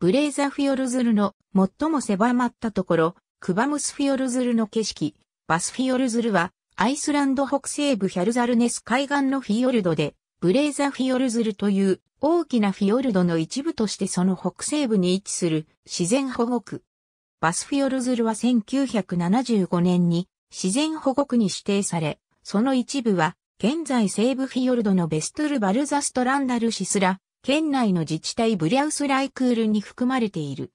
ブレーザフィヨルズルの最も狭まったところ、クバムスフィヨルズルの景色、バスフィヨルズルは、アイスランド北西部ヒャルザルネス海岸のフィヨルドで、ブレーザフィヨルズルという大きなフィヨルドの一部としてその北西部に位置する自然保護区。バスフィヨルズルは1975年に自然保護区に指定され、その一部は現在西部フィヨルドのベストルバルザストランダルシスラ県内の自治体ブリャウスライクールに含まれている。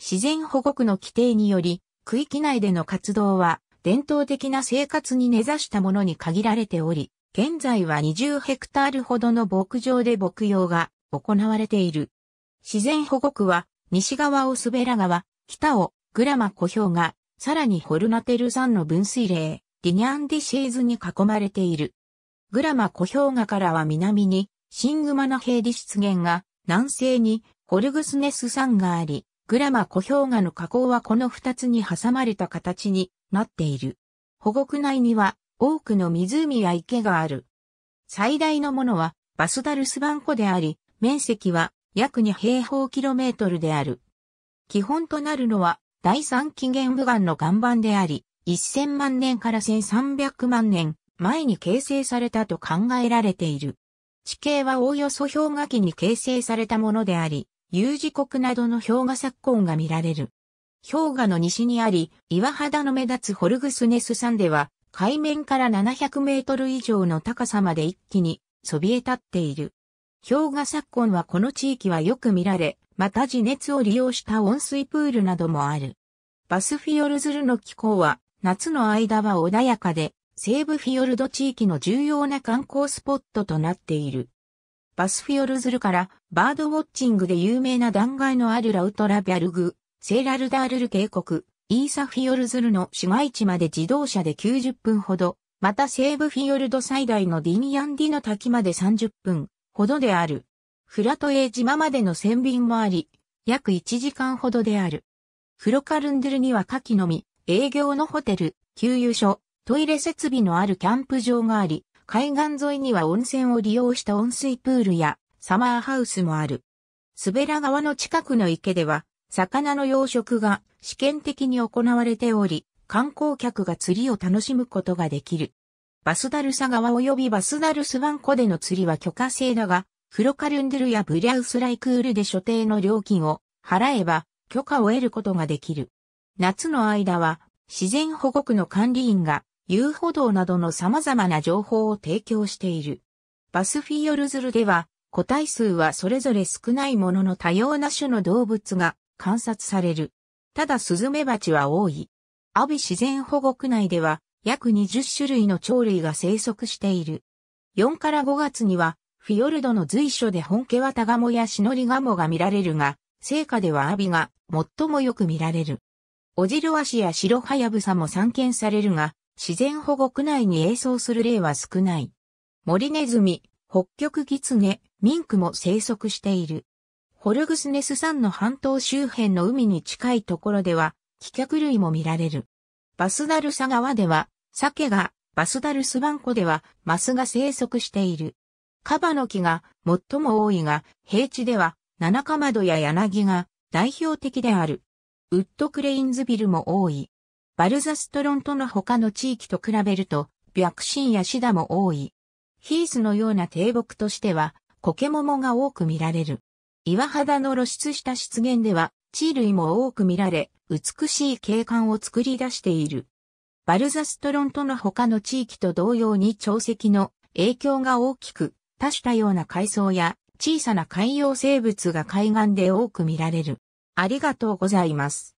自然保護区の規定により、区域内での活動は伝統的な生活に根ざしたものに限られており、現在は20ヘクタールほどの牧場で牧羊が行われている。自然保護区は西側を滑ら川、北をグラマ湖氷河、さらにホルナテル山の分水嶺、ィニャンディシェーズに囲まれている。グラマ湖氷河からは南にシングマナヘイリ現が南西にホルグスネス山があり、グラマ湖氷河の河口はこの二つに挟まれた形になっている。保護区内には多くの湖や池がある。最大のものはバスダルスバン湖であり、面積は約2平方キロメートルである。基本となるのは第三紀元武岩の岩盤であり、1000万年から1300万年前に形成されたと考えられている。地形はおおよそ氷河期に形成されたものであり、有字国などの氷河昨今が見られる。氷河の西にあり、岩肌の目立つホルグスネス山では、海面から700メートル以上の高さまで一気にそびえ立っている。氷河昨今はこの地域はよく見られ、また地熱を利用した温水プールなどもある。バスフィヨルズルの気候は夏の間は穏やかで西部フィヨルド地域の重要な観光スポットとなっている。バスフィヨルズルからバードウォッチングで有名な断崖のあるラウトラビャルグ、セーラルダールル渓谷、イーサフィヨルズルの市街地まで自動車で90分ほど、また西部フィヨルド最大のディニアンディの滝まで30分ほどである。フラトエー島までの船便もあり、約1時間ほどである。フロカルンドゥルには下記のみ、営業のホテル、給油所、トイレ設備のあるキャンプ場があり、海岸沿いには温泉を利用した温水プールやサマーハウスもある。スベラ川の近くの池では、魚の養殖が試験的に行われており、観光客が釣りを楽しむことができる。バスダルサ川及びバスダルスワン湖での釣りは許可制だが、フロカルンドゥルやブリャウスライクールで所定の料金を払えば許可を得ることができる。夏の間は自然保護区の管理員が遊歩道などの様々な情報を提供している。バスフィヨルズルでは、個体数はそれぞれ少ないものの多様な種の動物が観察される。ただスズメバチは多い。アビ自然保護区内では約20種類の鳥類が生息している。4から5月にはフィヨルドの随所で本家はタガモやシノリガモが見られるが、聖火ではアビが最もよく見られる。オジロワシやシロハヤブサも参見されるが、自然保護区内に営像する例は少ない。森ネズミ、北極ギツネ、ミンクも生息している。ホルグスネス山の半島周辺の海に近いところでは、飛脚類も見られる。バスダルサ川では、サケが、バスダルスバンコでは、マスが生息している。カバの木が最も多いが、平地では、七マドや柳が代表的である。ウッドクレインズビルも多い。バルザストロントの他の地域と比べると、白心やシダも多い。ヒースのような低木としては、コケモモが多く見られる。岩肌の露出した湿原では、地類も多く見られ、美しい景観を作り出している。バルザストロントの他の地域と同様に潮汐の影響が大きく、多種多様な海藻や小さな海洋生物が海岸で多く見られる。ありがとうございます。